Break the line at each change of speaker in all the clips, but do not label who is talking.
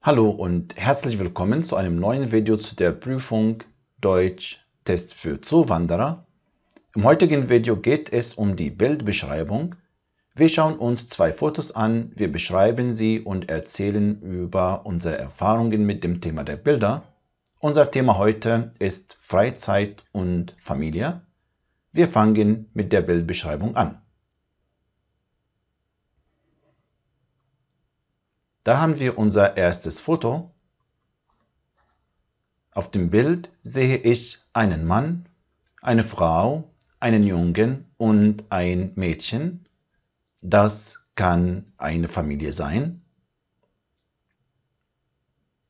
Hallo und herzlich willkommen zu einem neuen Video zu der Prüfung Deutsch Test für Zuwanderer. Im heutigen Video geht es um die Bildbeschreibung. Wir schauen uns zwei Fotos an, wir beschreiben sie und erzählen über unsere Erfahrungen mit dem Thema der Bilder. Unser Thema heute ist Freizeit und Familie. Wir fangen mit der Bildbeschreibung an. Da haben wir unser erstes Foto. Auf dem Bild sehe ich einen Mann, eine Frau, einen Jungen und ein Mädchen. Das kann eine Familie sein.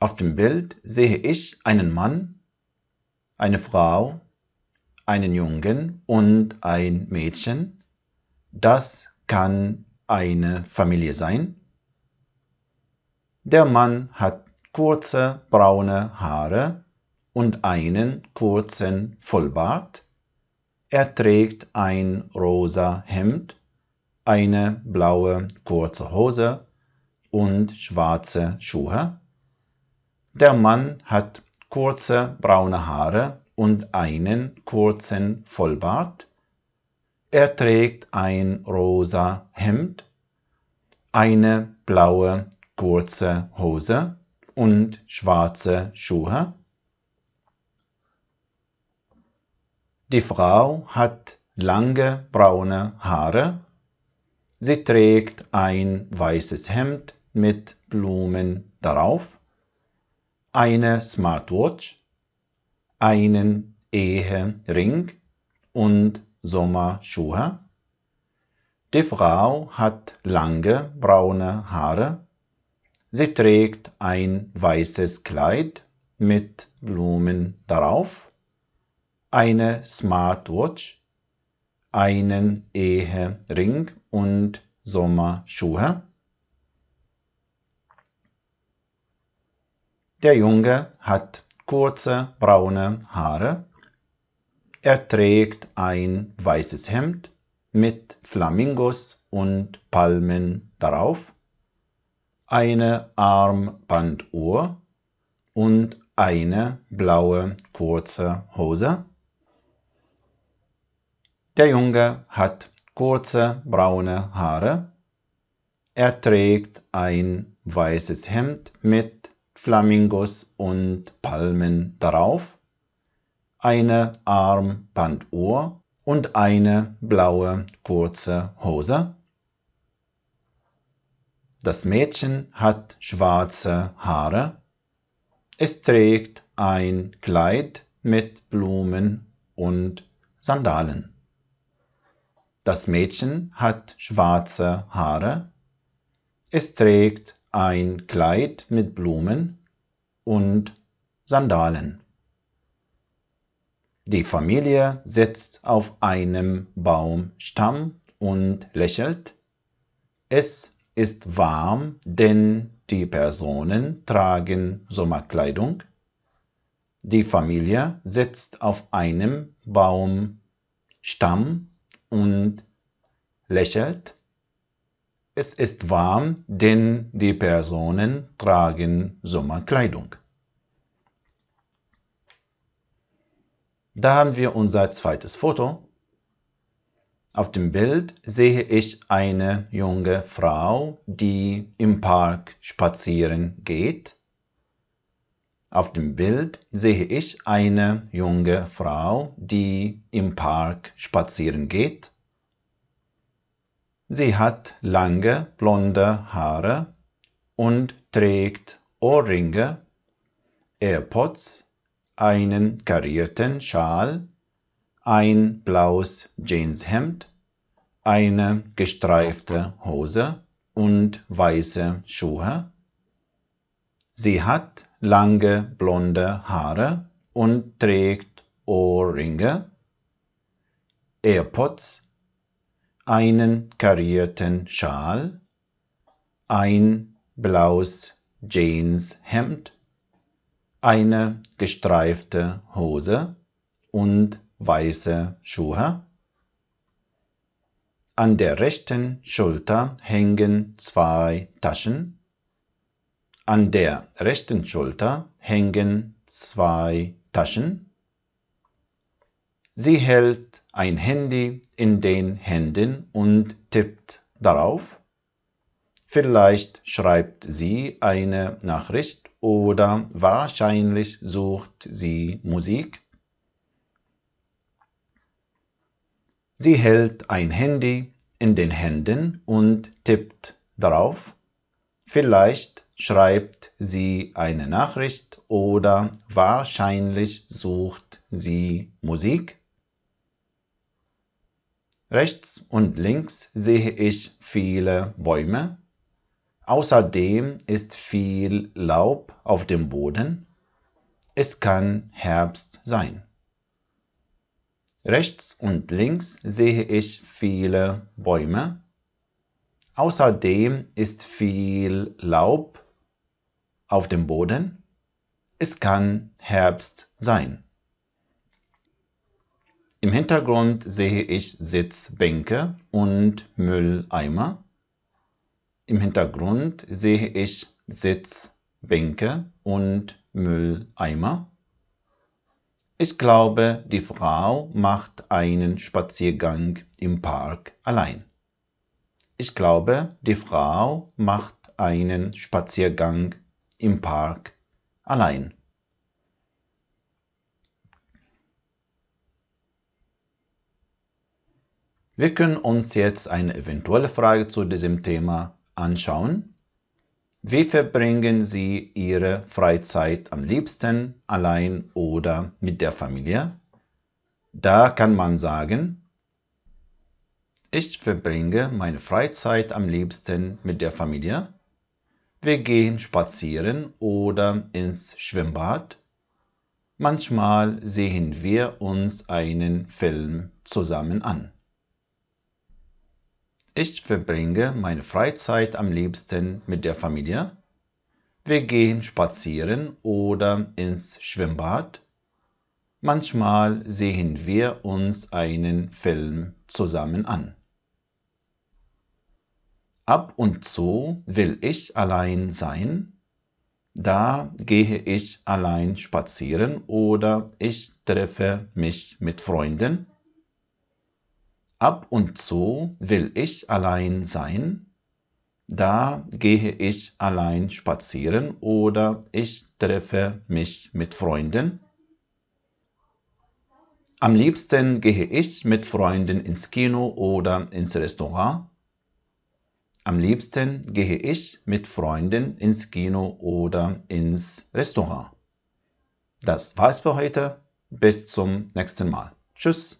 Auf dem Bild sehe ich einen Mann, eine Frau, einen Jungen und ein Mädchen. Das kann eine Familie sein. Der Mann hat kurze braune Haare und einen kurzen Vollbart. Er trägt ein rosa Hemd, eine blaue kurze Hose und schwarze Schuhe. Der Mann hat kurze braune Haare und einen kurzen Vollbart. Er trägt ein rosa Hemd, eine blaue kurze Hose und schwarze Schuhe. Die Frau hat lange braune Haare. Sie trägt ein weißes Hemd mit Blumen darauf, eine Smartwatch, einen Ehering und Sommerschuhe. Die Frau hat lange braune Haare. Sie trägt ein weißes Kleid mit Blumen darauf, eine Smartwatch, einen Ehering und Sommerschuhe. Der Junge hat kurze braune Haare. Er trägt ein weißes Hemd mit Flamingos und Palmen darauf eine Armbanduhr und eine blaue kurze Hose. Der Junge hat kurze braune Haare. Er trägt ein weißes Hemd mit Flamingos und Palmen darauf, eine Armbanduhr und eine blaue kurze Hose. Das Mädchen hat schwarze Haare. Es trägt ein Kleid mit Blumen und Sandalen. Das Mädchen hat schwarze Haare. Es trägt ein Kleid mit Blumen und Sandalen. Die Familie sitzt auf einem Baumstamm und lächelt. Es ist warm, denn die Personen tragen Sommerkleidung. Die Familie sitzt auf einem Baumstamm und lächelt. Es ist warm, denn die Personen tragen Sommerkleidung. Da haben wir unser zweites Foto auf dem Bild sehe ich eine junge Frau, die im Park spazieren geht. Auf dem Bild sehe ich eine junge Frau, die im Park spazieren geht. Sie hat lange blonde Haare und trägt Ohrringe, AirPods, einen karierten Schal ein blaues Jeanshemd, eine gestreifte Hose und weiße Schuhe. Sie hat lange blonde Haare und trägt Ohrringe, AirPods, einen karierten Schal, ein blaues Jeanshemd, eine gestreifte Hose und weiße Schuhe. An der rechten Schulter hängen zwei Taschen. An der rechten Schulter hängen zwei Taschen. Sie hält ein Handy in den Händen und tippt darauf. Vielleicht schreibt sie eine Nachricht oder wahrscheinlich sucht sie Musik. Sie hält ein Handy in den Händen und tippt darauf. Vielleicht schreibt sie eine Nachricht oder wahrscheinlich sucht sie Musik. Rechts und links sehe ich viele Bäume. Außerdem ist viel Laub auf dem Boden. Es kann Herbst sein. Rechts und links sehe ich viele Bäume. Außerdem ist viel Laub auf dem Boden. Es kann Herbst sein. Im Hintergrund sehe ich Sitzbänke und Mülleimer. Im Hintergrund sehe ich Sitzbänke und Mülleimer. Ich glaube, die Frau macht einen Spaziergang im Park allein. Ich glaube, die Frau macht einen Spaziergang im Park allein. Wir können uns jetzt eine eventuelle Frage zu diesem Thema anschauen. Wie verbringen Sie Ihre Freizeit am liebsten, allein oder mit der Familie? Da kann man sagen, ich verbringe meine Freizeit am liebsten mit der Familie. Wir gehen spazieren oder ins Schwimmbad. Manchmal sehen wir uns einen Film zusammen an. Ich verbringe meine Freizeit am liebsten mit der Familie. Wir gehen spazieren oder ins Schwimmbad. Manchmal sehen wir uns einen Film zusammen an. Ab und zu will ich allein sein. Da gehe ich allein spazieren oder ich treffe mich mit Freunden ab und zu will ich allein sein, da gehe ich allein spazieren oder ich treffe mich mit Freunden. Am liebsten gehe ich mit Freunden ins Kino oder ins Restaurant. Am liebsten gehe ich mit Freunden ins Kino oder ins Restaurant. Das war's für heute. Bis zum nächsten Mal. Tschüss.